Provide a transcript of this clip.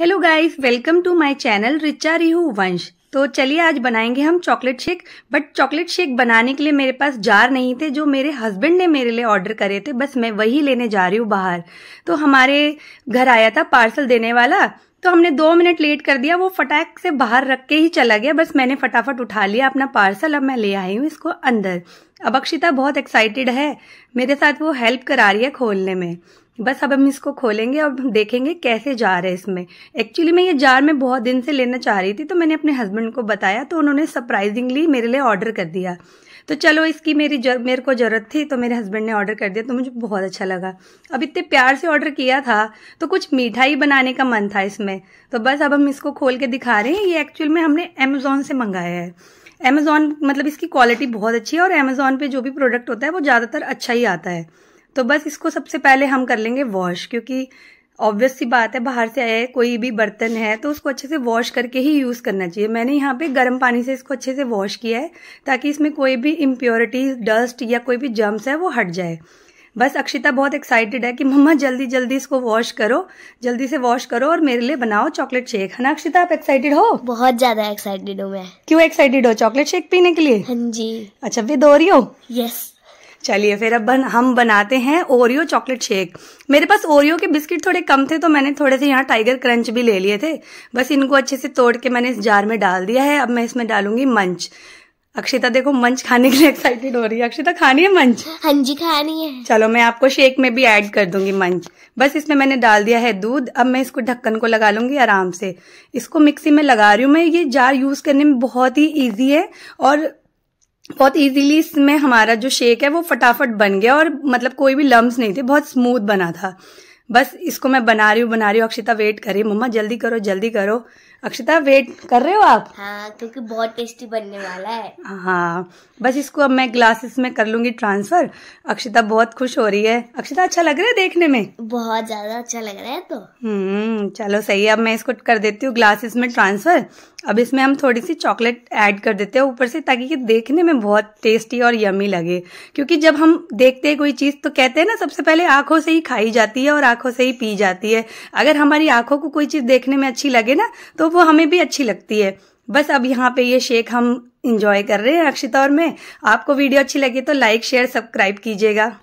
hello guys welcome to my channel Richa Rihu Vansh तो चलिए आज बनाएंगे हम chocolate shake but chocolate shake बनाने के लिए मेरे पास जार नहीं थे जो मेरे हस्बैंड ने मेरे लिए ऑर्डर करे थे बस मैं वही लेने जा रही हूँ बाहर तो हमारे घर आया था पार्सल देने वाला तो हमने दो मिनट लेट कर दिया वो फटाक से बाहर रख के ही चला गया बस मैंने फटाफट उठा लिया अपना पार्सल अब मैं ले आई हूँ इसको अंदर अब अक्षिता बहुत एक्साइटेड है मेरे साथ वो हेल्प करा रही है खोलने में बस अब हम इसको खोलेंगे और देखेंगे कैसे जार है इसमें एक्चुअली मैं ये जार में बहुत दिन से लेना चाह रही थी तो मैंने अपने हस्बैंड को बताया तो उन्होंने सरप्राइजिंगली मेरे लिए ऑर्डर कर दिया तो चलो इसकी मेरी जर, मेरे को ज़रूरत थी तो मेरे हस्बैंड ने ऑर्डर कर दिया तो मुझे बहुत अच्छा लगा अब इतने प्यार से ऑर्डर किया था तो कुछ मिठाई बनाने का मन था इसमें तो बस अब हम इसको खोल के दिखा रहे हैं ये एक्चुअल में हमने अमेजोन से मंगाया है अमेजोन मतलब इसकी क्वालिटी बहुत अच्छी है और अमेजोन पे जो भी प्रोडक्ट होता है वो ज़्यादातर अच्छा ही आता है तो बस इसको सबसे पहले हम कर लेंगे वॉश क्योंकि ऑब्वियस सी बात है बाहर से आया कोई भी बर्तन है तो उसको अच्छे से वॉश करके ही यूज़ करना चाहिए मैंने यहाँ पे गर्म पानी से इसको अच्छे से वॉश किया है ताकि इसमें कोई भी इम्प्योरिटीज डस्ट या कोई भी जर्म्स है वो हट जाए बस अक्षिता बहुत एक्साइटेड है कि मम्मा जल्दी जल्दी इसको वॉश करो जल्दी से वॉश करो और मेरे लिए बनाओ चॉकलेट शेक है ना अक्षिता आप एक्साइटेड हो बहुत ज्यादा एक्साइटेड हूँ मैं क्यों एक्साइटेड हो चॉकलेट शेक पीने के लिए हाँ जी अच्छा विद ओरियो यस चलिए फिर अब बन, हम बनाते हैं ओरियो चॉकलेट शेक मेरे पास ओरियो के बिस्किट थोड़े कम थे तो मैंने थोड़े से यहाँ टाइगर क्रंच भी ले लिए थे बस इनको अच्छे से तोड़ के मैंने इस जार में डाल दिया है अब मैं इसमें डालूंगी मंच अक्षिता देखो मंच खाने के लिए एक्साइटेड हो रही है अक्षिता खानी है मंच हाँ जी खानी है चलो मैं आपको शेक में भी ऐड कर दूंगी मंच बस इसमें मैंने डाल दिया है दूध अब मैं इसको ढक्कन को लगा लूंगी आराम से इसको मिक्सी में लगा रही हूँ मैं ये जार यूज करने में बहुत ही ईजी है और बहुत इजीली इसमें हमारा जो शेक है वो फटाफट बन गया और मतलब कोई भी लम्ब नहीं थे बहुत स्मूथ बना था बस इसको मैं बना रही हूँ बना रही हूँ अक्षिता वेट कर रही मम्मा जल्दी करो जल्दी करो अक्षिता वेट कर रहे हो आप हाँ क्योंकि बहुत टेस्टी बनने वाला है हाँ बस इसको अब मैं ग्लासेस में कर लूंगी ट्रांसफर अक्षिता बहुत खुश हो रही है अक्षिता अच्छा लग रहा है देखने में बहुत ज्यादा अच्छा लग रहा है तो हम्म चलो सही है अब मैं इसको कर देती हूँ ग्लासेस में ट्रांसफर अब इसमें हम थोड़ी सी चॉकलेट ऐड कर देते हैं ऊपर से ताकि ये देखने में बहुत टेस्टी और यमी लगे क्योंकि जब हम देखते हैं कोई चीज़ तो कहते हैं ना सबसे पहले आंखों से ही खाई जाती है और आंखों से ही पी जाती है अगर हमारी आंखों को कोई चीज़ देखने में अच्छी लगे ना तो वो हमें भी अच्छी लगती है बस अब यहाँ पे ये शेक हम इंजॉय कर रहे हैं अक्षित और मैं आपको वीडियो अच्छी लगी तो लाइक शेयर सब्सक्राइब कीजिएगा